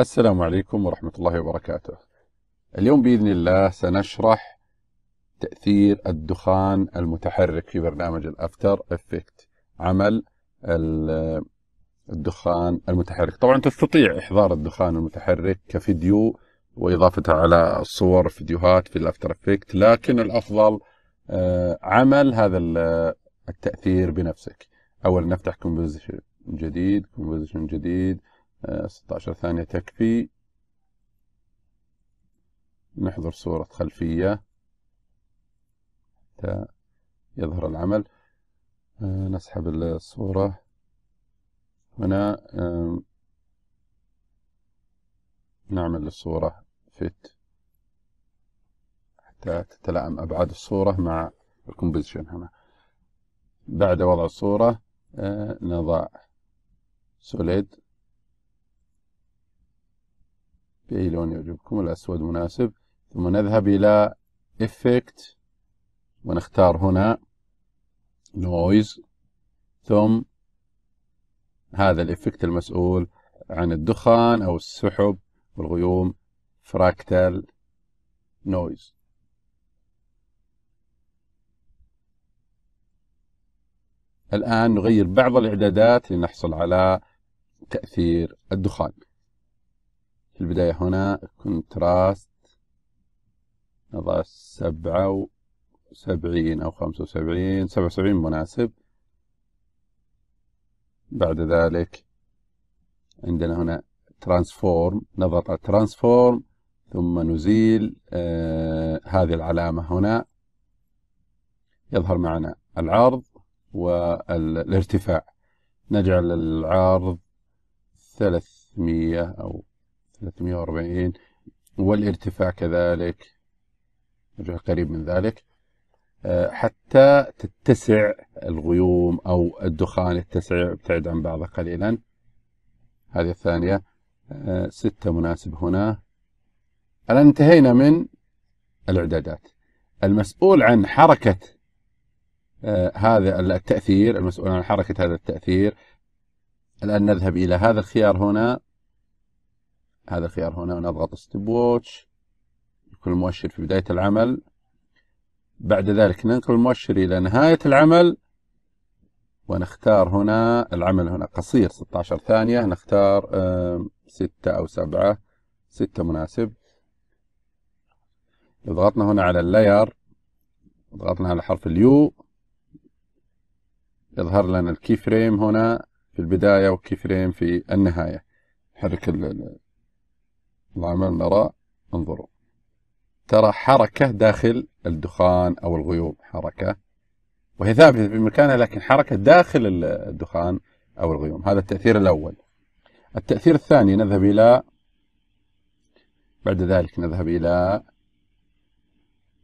السلام عليكم ورحمة الله وبركاته. اليوم بإذن الله سنشرح تأثير الدخان المتحرك في برنامج الأفتر إفكت عمل الدخان المتحرك. طبعا تستطيع إحضار الدخان المتحرك كفيديو وإضافته على الصور فيديوهات في الأفتر إفكت لكن الأفضل آه، عمل هذا التأثير بنفسك. أولا نفتح كومبوزيشن جديد كومبوزيشن جديد 16 ثانية تكفي نحضر صورة خلفية حتى يظهر العمل آه، نسحب الصورة هنا نعمل الصورة فيت حتى تتلائم أبعاد الصورة مع الكومبوزيشن هنا بعد وضع الصورة آه، نضع سوليد بأي لون يعجبكم الأسود مناسب ثم نذهب إلى Effect ونختار هنا Noise ثم هذا الإفكت المسؤول عن الدخان أو السحب والغيوم فراكتال نويز الآن نغير بعض الإعدادات لنحصل على تأثير الدخان في البداية هنا كونتراست نضع سبعة وسبعين أو خمسة وسبعين سبعة وسبعين مناسب بعد ذلك عندنا هنا ترانسفورم نضغط على ترانسفورم ثم نزيل آه هذه العلامة هنا يظهر معنا العرض والارتفاع نجعل العرض ثلاثمية أو 340 والارتفاع كذلك وجه قريب من ذلك آه، حتى تتسع الغيوم أو الدخان يتسع ابتعد عن بعضه قليلا هذه الثانية آه، ستة مناسب هنا الآن انتهينا من الإعدادات المسؤول عن حركة آه، هذا التأثير المسؤول عن حركة هذا التأثير الآن نذهب إلى هذا الخيار هنا هذا الخيار هنا ونضغط ستوب ووتش يكون المؤشر في بداية العمل بعد ذلك ننقل المؤشر إلى نهاية العمل ونختار هنا العمل هنا قصير 16 ثانية نختار 6 أو 7 6 مناسب ضغطنا هنا على اللاير ضغطنا على حرف اليو يظهر لنا الكي فريم هنا في البداية وكي فريم في النهاية نحرك العمل نرى انظروا ترى حركة داخل الدخان أو الغيوم حركة وهي ثابتة في مكانها لكن حركة داخل الدخان أو الغيوم هذا التأثير الأول التأثير الثاني نذهب إلى بعد ذلك نذهب إلى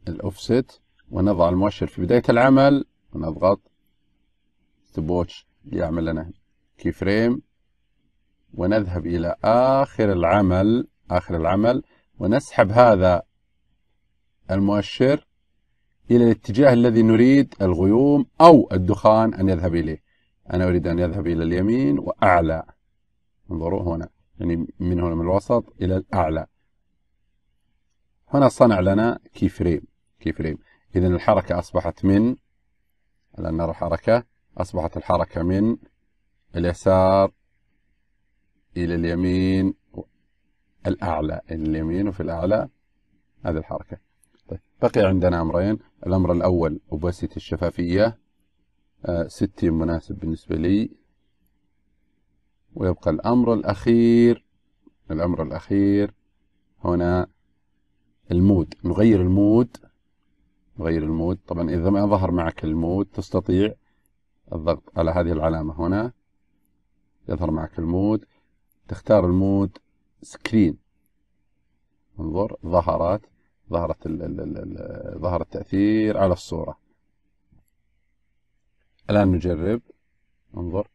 الأوفست ونضع المؤشر في بداية العمل ونضغط ستوبوتش ليعمل لنا كي فريم ونذهب إلى آخر العمل آخر العمل ونسحب هذا المؤشر إلى الاتجاه الذي نريد الغيوم أو الدخان أن يذهب إليه أنا أريد أن يذهب إلى اليمين وأعلى انظروا هنا يعني من هنا من الوسط إلى الأعلى هنا صنع لنا كي فريم كي فريم إذا الحركة أصبحت من الآن نرى حركة أصبحت الحركة من اليسار إلى اليمين الأعلى اليمين وفي الأعلى هذه الحركة طيب بقي عندنا أمرين الأمر الأول أوباسيتي الشفافية 60 آه، مناسب بالنسبة لي ويبقى الأمر الأخير الأمر الأخير هنا المود نغير المود نغير المود طبعا إذا ما ظهر معك المود تستطيع الضغط على هذه العلامة هنا يظهر معك المود تختار المود سكرين انظر ظهرت ظهرت ظهر التأثير على الصورة الآن نجرب انظر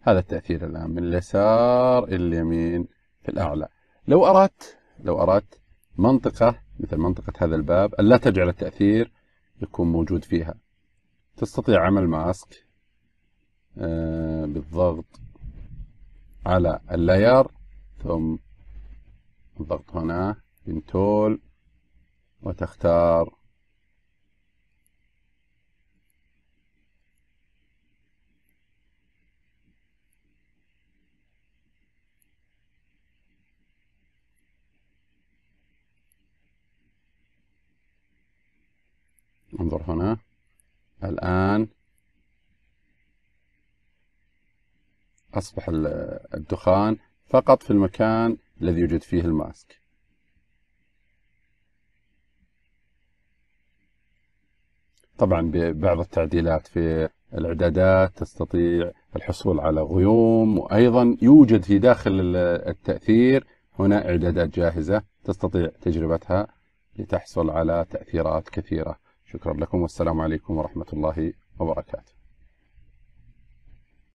هذا التأثير الآن من اليسار إلى اليمين في الأعلى لو أردت لو أردت منطقة مثل منطقة هذا الباب ألا تجعل التأثير يكون موجود فيها تستطيع عمل ماسك آه، بالضغط على اللاير ثم نضغط هنا بنتول وتختار انظر هنا الآن أصبح الدخان فقط في المكان الذي يوجد فيه الماسك طبعا ببعض التعديلات في الاعدادات تستطيع الحصول على غيوم وايضا يوجد في داخل التاثير هنا اعدادات جاهزه تستطيع تجربتها لتحصل على تاثيرات كثيره شكرا لكم والسلام عليكم ورحمه الله وبركاته